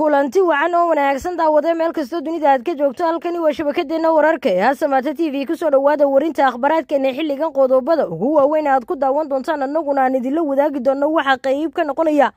kulanti wacan oo wanaagsan daawade meel kastoo dunida aad ka joogto halkani waa shabakadeenna wararka ee hasamaata t v kusoo dhowaada warinta akhbaraadkeena xilligan qodobada ugu waaweyn aad ku daawan doontaan annaguna aan idinla wadaagi doonno waxaa qayb ka noqonaya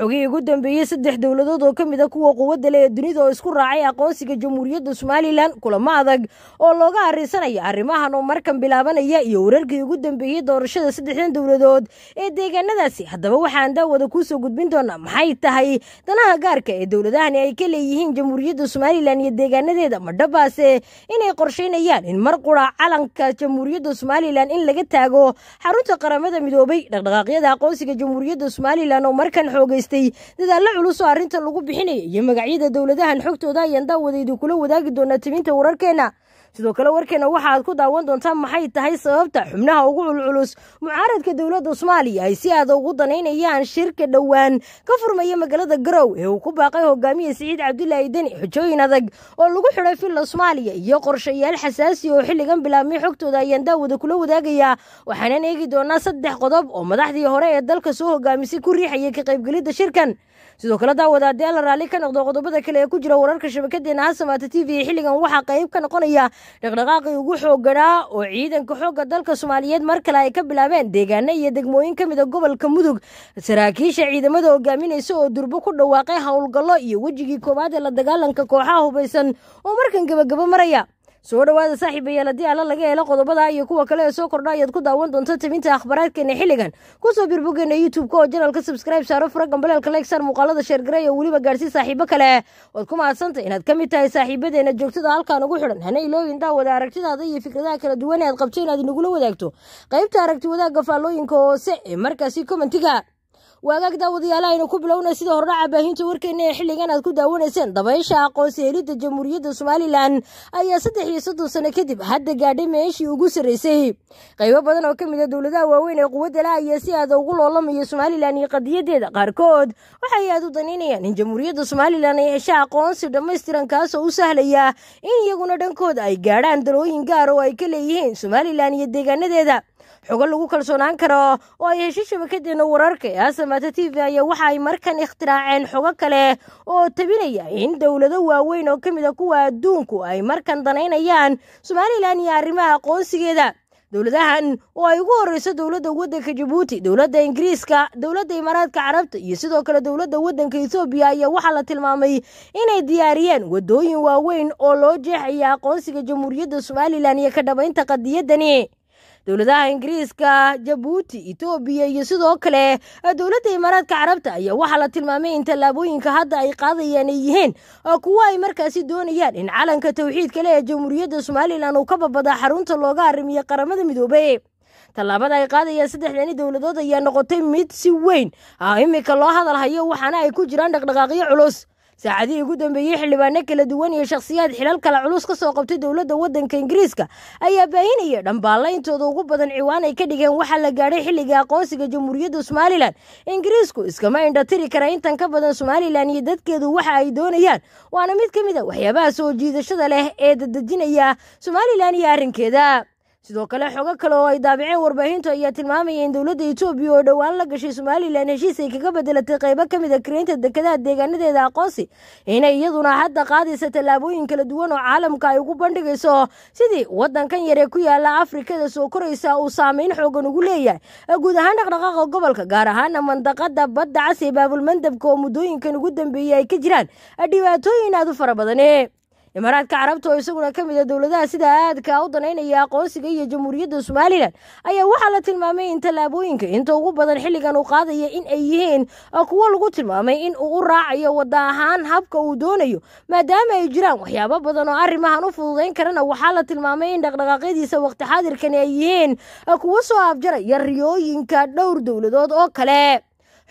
xogihii ugu dambeeyey saddex dowladood oo ka mid a ah kuwa quwadda leh ee dunida oo isku raacay aqoonsiga jamhuuriyadda somalilan kulamo adag oo looga arriisanaya arrimahan oo markan bilaabanaya iyo wararkii ugu dambeeyey doorashada saddexdan dowladood ee deegaanadaasi haddaba waxaan daawada kuu soo gudbin doonaa maxay tahay danaha gaarka ee dowladahani ay ka leeyihiin jamhuuriyadda somalilan iyo deegaanadeeda madhabaase inay qorsheynayaan in mar qura calanka jamhuuriyadda somalilan in laga taago xarunta qaramada midoobay dhaqdhaqaaqyada aqoonsiga jamhuuriyadda somalilan oo markan xoogays maaragtay dadaalla culus oo arrinta lagu bixinayo iyo magacyada dowladahan xogtooda ayaan daawadaydu kula wadaagi doonaa timinta wararkeenna sidoo kale warkeena waxaaad ku daawan doontaan maxay tahay sababta xubnaha ugu culculus mucaaradka dowladda soomaaliya ay si aada ugu danaynayaan shirka dhowaan ka furmaya magaalada garow ee uu ku baaqay hogaamiye siciid cabdulaahi deni xujooyin adag oo lagu xidhay filla soomaaliya iyo qorshayaal xasaasi oo xilligan bilaabmay xogtooda ayaan daawada kula wadaagayaa waxaanan eegi doonaa saddex qodob oo madaxdii hore ee dalka soo hogaamisay ku riixaya ka qaybgelidda shirkan sidoo kale daawadaadayaalla raalli ka noqdo qodobada kale ee ku jira wararka shabakadeena hasamaata t v xilligan waxaa qayb ka noqonaya dhaqdhaqaaqii ugu xoogganaa oo ciidanka xoogga dalka soomaaliyeed mar kale ay ka bilaabeen deegaano iyo degmooyin ka mid a ah gobolka mudug saraakiisha ciidamada hogaaminaysa oo durbo ku dhawaaqay howlgallo iyo wejigii koowaad ee la dagaalanka kooxaha hubaysan oo markan gebagabo maraya soo dhowaada saaxiibayaal haddii alla laga helo qodobada iyo kuwa kale ee soo kordha ayaad ku daawan doonta tabinta akhbaaraadkeena xilligan kusoo youtube-ka oo janalka sabskraibe saaro fura gambaleelka leegsan muuqaalada sheergareeya weliba gaarsii saaxiibo kale ood ku mahadsantahy inaad ka mid tahay saaxiibadeena joogtada halkaan ugu xidhan hana ilooyin daawada aragtidaada iyo fikradaha kala duwan ee aad qabto inaad inagula wadaagto qaybta aragti wadaagga faallooyinka hoose ee markaasi komentiga waagaag daawadayaal aynu ku bilownay sida horna cabaahinta warkeenna ee xilligan aad ku daawanayseen dabaysha aqoonsi helidda jamhuuriyadda somalilan ayaa saddex iyo soddon sano kadib hadda gaadhay meeshii ugu sarreysay qaybo badan oo ka mid a ah dowladaha waaweyn ee quwadda la ayaa si aada ugu loolamaya somalilan iyo qadiyadeeda qaarkood waxay aad u danaynayaan in jamhuuriyadda somalilan ay hesho aqoonsi dhammaystiran kaasoo u sahlaya in iyaguna dhankood ay gaadhaan dalooyin gaar oo ay ka leeyihiin somalilan iyo deegaanadeeda xogo lagu kalsoonaan karo oo ay heshay shabakadeena wararka ee asamaata t v ayaa waxa ay markan ikhtiraaceen xogo kale oo tabinaya in dowlado waaweyn oo ka mid a ah kuwa adduunku ay markan danaynayaan somalilan iyo arrimaha aqoonsigeeda dowladahan oo ay ugu horreyso dowladda waddanka jabuuti dowladda ingiriiska dowladda imaaraadka carabta iyo sidoo kale dowladda waddanka ethoobiya ayaa waxaa la tilmaamay inay diyaariyeen waddooyin waaweyn oo loo jeexaya aqoonsiga jamhuuriyadda somalilan iyo ka dhabaynta qadiyaddani dowladaha ingiriiska jabuuti etoobiya iyo sidoo kale eh, dowladda imaaraadka carabta ayaa waxaa la tilmaamay in tallaabooyinka hadda ay qaadayaan ay yihiin oo eh, kuwo ay markaasi doonayaan in calanka tawxiidka leh ee jamhuuriyadda somalilan uu ka babada xarunta looga arrimiyo qaramada midoobey tallaabada ay qaadayaan saddexdani dowladood ayaa noqotay mid si weyn ah iminka loo hadal hayo waxaana ay ku jiraan dhaqdhaqaaqyo culus saacadihii ugu dambeeyey xildhibaano kala duwan iyo shakhsiyaad xilal kale culus ka soo qabtay dowladda waddanka ingiriiska ayaa baahinaya dhambaalla intooda ugu badan ciwaan ay ka dhigeen waxaa la gaadhay xilligai aqoonsiga jamhuuriyadda somalilan ingiriisku iskama indhatiri kara intan ka badan somalilan iyo dadkeedu waxa ay doonayaan waana mid ka mid a ah waxyaabaha soo jiidashada leh ee dadejinaya somalilan iyo arrinkeeda sidoo kale xogo kale oo ay daabiceen warbaahintu ayaa tilmaamaya in dowladda etoobiya oo dhowaan la gashay somalilan heshiis ay kaga bedelatay qaybo ka mid a ah kareynta dekadaha deegaanadeeda aqoonsi inay iyaduna hadda qaadaysa tallaabooyin kala duwan oo caalamka ay ugu bandhigayso sidii waddankan yar ku yaala afrikada soo koraysa uu saameyn xoogan ugu leeyahay guud ahaan dhaqdhaqaaqa gobolka gaar ahaana mandaqada badda cas ee baabulmandabka oo muddooyinkan ugu dambeeyey ay ka jiraan dhibaatooyin aad u fara badane imaaraadka carabta oo isaguna ka mid a ah dowladaha sida aadka u danaynaya aqoonsiga iyo jamhuuriyadda somalilan ayaa waxaa la tilmaamay in tallaabooyinka inta ugu badan xilligan uu qaadaya in ay yihiin ah, kuwo lagu tilmaamay in uu u raacayo wadda ahaan habka uu doonayo maadaama ay jiraan waxyaabo badan oo arrimahan u fududayn karana waxaa la tilmaamay in dhaqdhaqaaqyadiisa waqti xaadirkani ay yihiin ah, kuwo soo afjaraya riyooyinka dhowr dowladood oo kale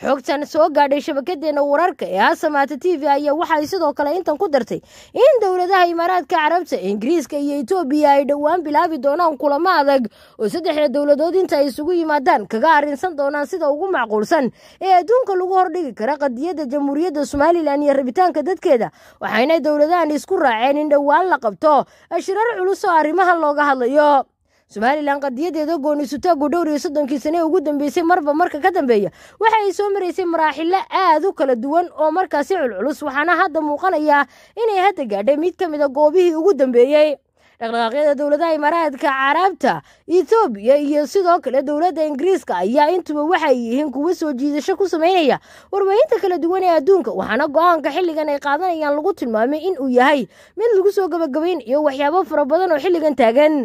xogtan soo gaadhay shabakadeena wararka ee hasamaata t v ayaa waxay sidoo kale intan ku dartay in dowladaha imaaraadka carabta ingiriiska iyo etoobiya ay dhowaan bilaabi doonaan kulamo adag oo saddexda dowladood inta ay isugu yimaadaan kaga arrinsan doonaan sida ugu macquulsan ee adduunka lagu hordhigi kara qadiyadda jamhuuriyadda somalilan iyo rabitaanka dadkeeda waxayna dowladahan isku raaceen in dhowaan la qabto shirar culus oo arrimahan looga hadlayo somalilan qadiyadeeda gooni sutaagu dhowr iyo soddonkii sane ugu dambeysay marba marka ka dambeeya waxa ay soo maraysay maraaxillo aad u kala duwan oo markaasi culculus waxaana hadda muuqanayaa inay hadda gaadhay mid ka mid a ah goobihii ugu dambeeyey dhaqdhaqaaqyada dowladaha imaaraadka carabta ethoobiya iyo sidoo kale dowladda ingiriiska ayaa intuba waxay yihiin kuwa soo jiidasho ku samaynaya warbaahinta kala duwan ee adduunka waxaana go-aanka xilligan ay qaadanayaan lagu tilmaamay in uu yahay mid lagu soo iyo waxyaabo fara badan oo xilligan taagan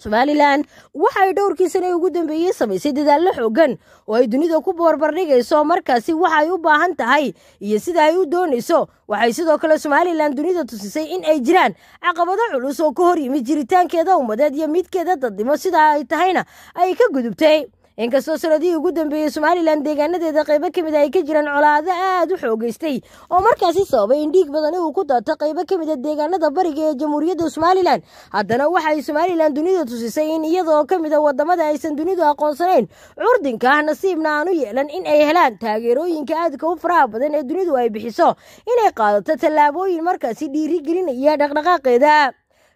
somalilan waxa ay dhowrkii sane ugu dambeeyey samaysay dadaallo xooggan oo ay dunida ku barbardhigayso markaasi ay u baahan tahay iyo sida ay u doonayso waxay sidoo kale somalilan dunida tusisay in ay jiraan caqabado culus oo ka hor yimid jiritaankeeda ummadeed iyo midkeeda dadnimo sidaa ay tahayna ay ka gudubtay inkastoo sanadihii ugu dambeeyey somalilan deegaanadeeda qaybo ka mid a ah ay ka jiraan colaado aad u xoogeystay oo markaasi sababay in dhiig badani uu ku daato qaybo ka mida ah deegaanada bariga ee jamhuuriyadda somalilan haddana waxay somalilan dunida tusisay in iyadoo kamid a ah wadamada aysan dunidu aqoonsanayn curdinka ah nasiibna u yeelan in ay helaan taageerooyinka aadka u faraha badan ee dunidu ay bixiso inay qaadato tallaabooyin markaasi dhiirigelinaya dhaqdhaqaaqeeda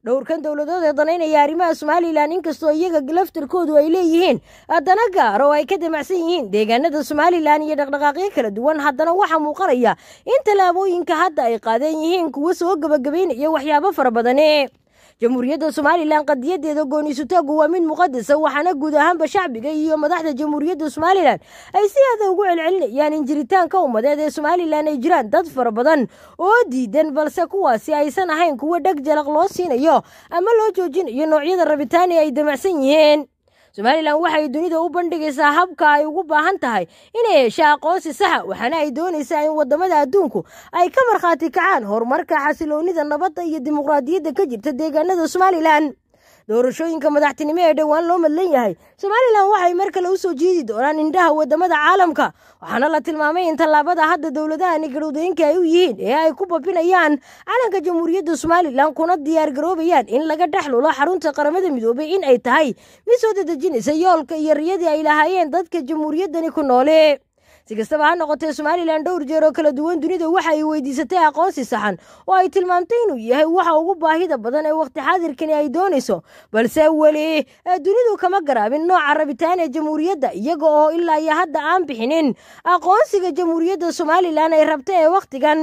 dhowrkan dowladood ee danaynaya arrimaha somalilan inkastoo iyaga laftarkoodu ay leeyihiin haddana gaar oo ay ka damacsan yihiin deegaanada somalilan iyo dhaqdhaqaaqyo kala duwan haddana waxaa muuqanaya in tallaabooyinka hadda ay qaadan yihiin kuwa soo gebagabaynaya waxyaabo fara badane jamhuuriyadda somalilan qadiyadeeda gooniisutaagu waa mid muqadasa waxaana guud ahaanba shacbiga iyo madaxda jamhuuriyadda somalilan ay si aada ugu celcelinayaan in jiritaanka umadeed ee somalilan ay jiraan dad fara badan oo diidan balse kuwaasi aysan ahayn kuwo dheg jalaq loo siinayo ama loo joojinayo noocyada rabitaan ee ay damacsan yihiin somalilan waxay dunida u bandhigaysaa habka ay ugu baahan tahay inay hesha aqoonsi saxa waxaana ay doonaysaa in wadamada adduunku ay ka markhaati kacaan horumarka xasiloonida nabadda iyo dimuqraadiyadda ka jirta deegaanada somalilan doorashooyinka madaxtinimo ee dhowaan loo madlan yahay somalilan waxay mar kale u soo jiidi doonaan indhaha wadamada caalamka waxaana la tilmaamay in tallaabada hadda dowladahani garowdeenka ay u yihiin ee ay ku babinayaan calanka jamhuuriyadda somalilan kuna diyaargaroobayaan in laga dhexlulo xarunta qaramada midoobey in ay tahay mid soo dadejinaysa yoolka iyo riyadii ay lahaayeen dadka jamhuuriyaddani ku noole si kastaba ha noqotee somalilan dhowr jeer oo kala duwan dunida waxa ay weydiisatay aqoonsi saxan oo ay tilmaamtay inuu yahay waxa ugu baahida badan ee wakhti xaadirkani ay doonayso balse weli dunidu kama garaabin nooca rabitaan ee jamhuuriyadda iyaga oo ilaa iyo hadda aan bixinin aqoonsiga jamhuuriyadda somalilan ay rabta ee wakhtigan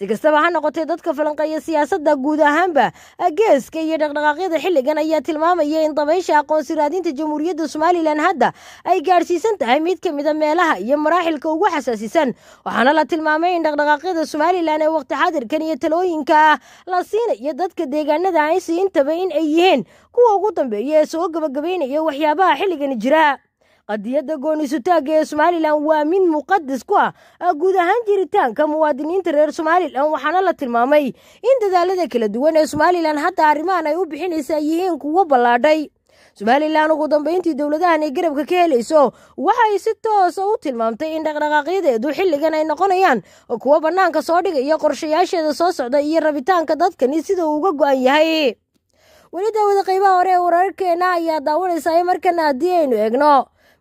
si kastaba ha noqotee dadka falanqeeya siyaasadda guud ahaanba geeska iyo dhaqdhaqaaqyada xilligan ayaa tilmaamaya in dabaysha aqoonsi raadinta jamhuuriyadda somalilan hadda ay gaadhsiisan tahay mid ka mida ah meelaha iyo maraaxilka ugu xasaasisan waxaana la tilmaamay in dhaqdhaqaaqyada somalilan ee waqti xadirkan iyo talooyinka ah la siinayo dadka deegaanada aysi intaba in ay yihiin kuwa ugu dambeeya ee soo gabagabaynaya waxyaabaha xilligani jira qadiyadda goonisuutaagga ee somalilan waa mid muqadas ku ah, ah guud ahaan jiritaanka muwaadiniinta reer somalilan waxaana la tilmaamay in dadaalada kala duwan ee somalilan hadda arrimahan ay u bixinaysa yihiin kuwo ballaadhay somalilan ugu dambayntii dowladahan ay garabka ka helayso waxa ay si toosa ah u tilmaamtay in dhaqdhaqaaqyadeedu xilligan ay noqonayaan kuwo bannaanka soo dhigaya qorshayaasheeda soo socda iyo rabitaanka dadkani sida uu uga go-an yahay weli daawada qaybaha hore ee wararkeena ayaa daawanaysa markana haddii aynu eegno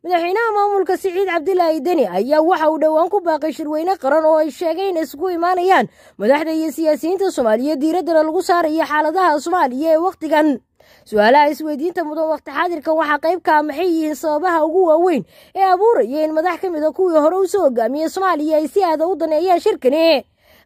madaxweynaha maamulka siciid cabdilaahi deni ayaa waxa uu dhowaan ku baaqay shirweyne qaran oo ay sheegay in isugu imaanayaan madaxda iyo siyaasiyiinta soomaaliya diiraddana lagu saarayo xaaladaha soomaaliya ee wakhtigan su-aalaha isweydiinta mudan wakhti xaadirkan waxaa qaybkaa ah maxay yihiin sababaha ugu waaweyn ee abuuraya in madax ka mid a ah kuwii hore u soo hogaamiyey soomaaliya ay si aada ah u daneeyaan shirkani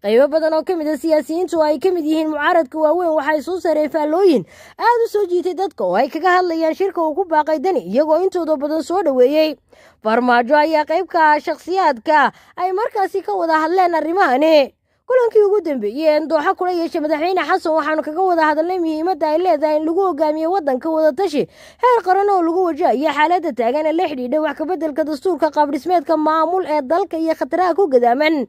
qaybo badan oo ka mid a ah siyaasiyiintu oo ay ka mid yihiin mucaaradka waaweyn waxay soo saareen faallooyin aad u soo jiitay dadka oo ay kaga hadlayaan shirka uu ku baaqay dani iyagoo intooda badan soo dhoweeyey farmaajo ayaa qaybka ah shakhsiyaadka ay markaasi ka wada hadleen arrimahani kulankii ugu dambeeyey ee dooxa kula yeeshay madaxweyne xasan waxaanu kaga wada hadalnay muhiimadda ay leedahay in lagu hogaamiye waddanka wadatashi heer qaran oo lagu wajahayo xaaladda taagan ee la xidhiidha wax kabeddelka dastuurka qaabdhismeedka maamul ee dalka iyo khataraha ku gadaaman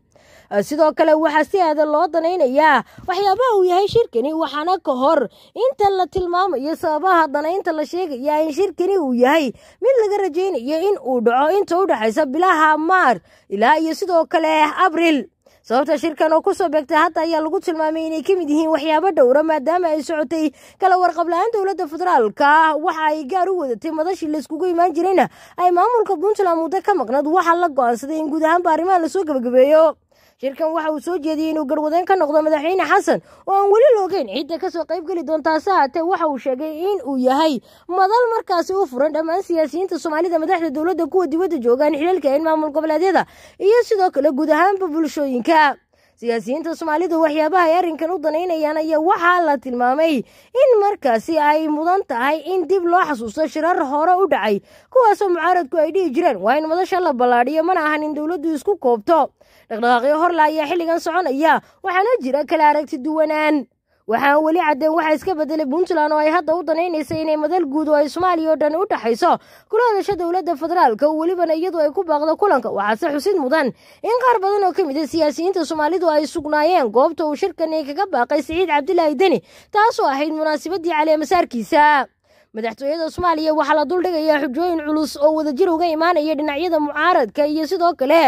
Eh, sidoo kale waxaa si aada loo danaynayaa waxyaabaha uu yahay shirkani waxaana ka hor inta la tilmaamayo sababaha danaynta la sheegayaa in shirkani uu yahay mid laga rajaynayo in uu dhaco inta u dhexaysa bilaha maar ilaa iyo sidoo kale abril sababta shirkan oo kusoo beegtay hadda ayaa lagu tilmaamay inay ka mid yihiin waxyaabo dhowra maadaama ay socotay kala warqablahaan dowladda federaalka waxa ay gaar u wadatay madashii layskugu imaan jirayna ay maamulka puntland muddo ka maqnayd waxaa la go-aansaday in guud ahaanba arrimaha lasoo gabagabeeyo shirkan waxa uu soo jeediyey inuu garwadeen ka noqdo madaxweyne xasan oo aan weli loogeyn cidda kasoo qaybgeli doonta hase haatee waxa uu sheegay in uu yahay madal markaasi u furan dhammaan siyaasiyiinta soomaalida madaxda dowladda kuwa dibadda joogaan xilalka een maamul goboleedyada iyo sidoo kale guud ahaanba bulshooyinka siyaasiyiinta soomaalidu waxyaabaha ay arrinkan u danaynayaan ayaa waxaa la tilmaamay in markaasi ay mudan tahay in dib loo xasuusto shirar hore u dhacay kuwaasoo mucaaradku ay dhihi jireen waa in madasha la ballaadhiyo mana ahan in dowladdu isku koobto dhaqdhaqaaqyo horla ayaa xilligan soconaya waxaana jira kala aragti duwanaan waxaa weli caddeen waxaa iska beddelay puntland oo ay hadda u danaynaysa inay madal guud oo ay soomaaliya oo dhan u dhexayso kula hadasha dowladda federaalka welibana iyadu ay ku baaqda kulanka waxaase xusid mudan in qaar badan oo ka mid a ah siyaasiyiinta soomaalidu ay sugnaayeen goobta uu shirkani kaga baaqay siciid cabdilaahi deni taasoo ahayd munaasibaddii caleemasaarkiisa madaxtooyada soomaaliya waxaa la duldhigayaa xujooyin culus oo wadajir uga imaanaya dhinacyada mucaaradka iyo sidoo kale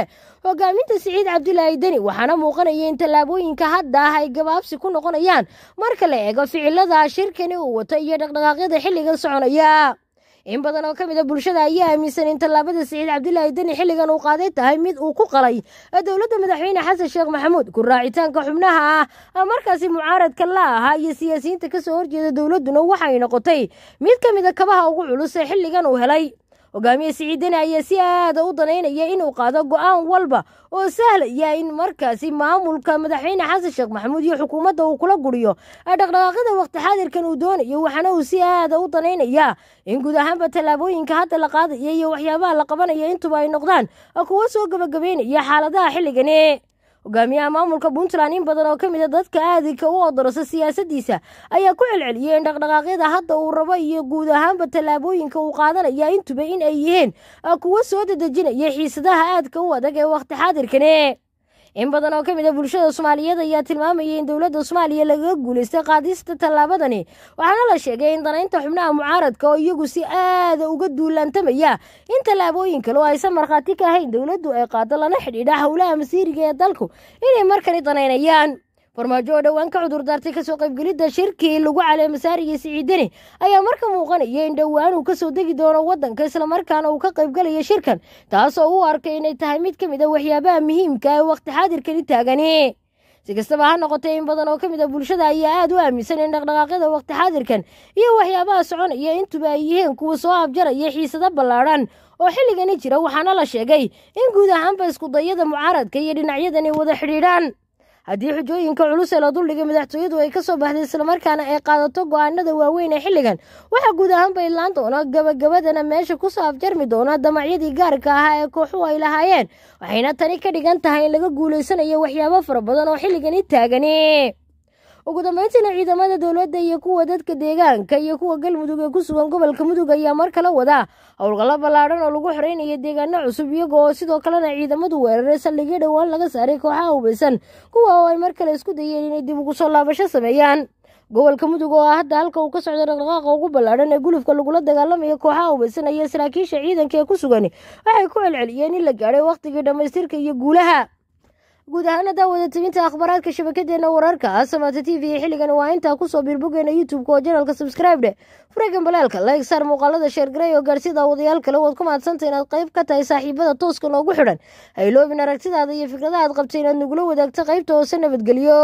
hogaaminta siciid cabdilaahi deni waxaana muuqanaya in tallaabooyinka hadda ah ay gabaabsi ku noqonayaan marka la eego ficilada shirkani uu wato iyo dhaqdhaqaaqyada xilligan soconaya in badan oo ka mid a bulshada ayaa aaminsan in tallaabada siciid cabdilaahi deni xilligan uu qaaday tahay mid uu ku qalay dowladda madaxweyne xasan sheekh maxamuud ku raacitaanka xubnaha ah, ah markaasi mucaaradka la ahaa iyo siyaasiyiinta ka soo horjeeda dowladduna waxay noqotay mid ka mid a kabaha ugu culus ee xilligan uu helay hogaamiye siciidina ayaa si aada u danaynaya inuu qaado go-aan walba oo sahlaya in markaasi maamulka madaxweyne xasan sheekh maxamuud iyo xukuumadda uu kula guriyo dhaqdhaqaaqyada waqti xaadirkan uu doonayo waxaana uu si aada u danaynayaa in guud ahaanba tallaabooyinka hadda la qaadaya iyo waxyaabaha la qabanaya intuba ay noqdaan kuwo soo gabagabaynaya xaaladaha xilligani hogaamiyaha maamulka puntland in badan oo ka mid a ah dadka aadinka u odorosa siyaasadiisa ayaa ku celceliyay in dhaqdhaqaaqyada hadda uu rabo iyo guud ahaanba tallaabooyinka uu qaadanaya intuba in ay yihiin kuwo soo dadejinaya xiisadaha aadka u adag ee wakhti xaadirkane in badan oo ka mid a ah bulshada soomaaliyeed ayaa tilmaamayay in dowladda soomaaliya lagaga guuleystay qaadista tallaabadani waxaana la sheegay in danaynta xubnaha mucaaradka oo iyagu si aada ah uga duulaantamaya in tallaabooyin kale oo aysan markhaati ka ahayn dowladdu ay qaado lana xidhiidha howlaha masiiriga ee dalku inay markani danaynayaan farmaajo oo dhowaan ka cudurdaartay kasoo qaybgelidda shirkii lagu caleemasaariyey siciidani ayaa marka muuqanaya in dhowaan uu kasoo degi doono waddanka islamarkaana uu ka qaybgelayo shirkan taasoo u arkay inay tahay mid ka mid a ah waxyaabaha muhiimka ah ee wakhti xaadirkani taagani si kastaba ha noqotay in badan oo ka mid a ah bulshada ayaa aad u aaminsan in dhaqdhaqaaqyada wakhti xaadirkan iyo waxyaabaha soconaya intuba ay yihiin kuwa soo abjaraya xiisado ballaadhan oo xilligani jira waxaana la sheegay in guud ahaanba iskudayada mucaaradka iyo dhinacyadani wada xidhiidhaan haddii xujooyinka culus ee la duldhigay madaxtooyadu ay ka soo baxday islamarkaana ay qaadato go'aanada waaweyn ee xilligan waxaa guud ahaanba ilaan doona gabagabadana meesha kusoo afjarmi doona damacyadii gaarka ahaa ee kooxu ay lahaayeen waxayna tani ka dhigan tahay in laga guulaysanayo waxyaabo fara badan oo xilligani taagani ugu dambeyntiina ciidamada dowladda iyo kuwa dadka deegaanka iyo kuwa galmudug ee ku sugan gobolka mudug ayaa mar kale wadaa howlgallo ballaadhan oo lagu xoreynaya deegaano cusub iyaga oo sidoo kalena ciidamadu weeraray saldhigyo dhowaan laga saaray kooxaha hubaysan kuwa oo ay mar kale isku dayeen inay dib ugu soo laabasho sameeyaan gobolka mudug oo ah hadda halka uu ka socdo dhaqdhaqaaqa ugu ballaadhan ee gulufka lagula dagaalamaya kooxaha hubaysan ayaa saraakiisha ciidanka ee ku sugan waxay ku celceliyeen in la gaadhay wakhtigii dhammaystirka iyo guulaha guud ahaana daawada wadatibinta akhbaaraadka shabakadeena wararka samaata t v ee xilligan waa intaa kusoo birbogeyna youtube-ka oo janalka subscribe dhe furagan balaalka leeg saar muuqaalada sheer oo gaarhsiada awadayaal kale waad ku maadsanta inaad qayb ka tahay saaxiibada tooska noogu xidhan hayloobin aragtidaada iyo fikradahaad qabtay inaad nagula wadaagto qaybta hoose nabadgelyo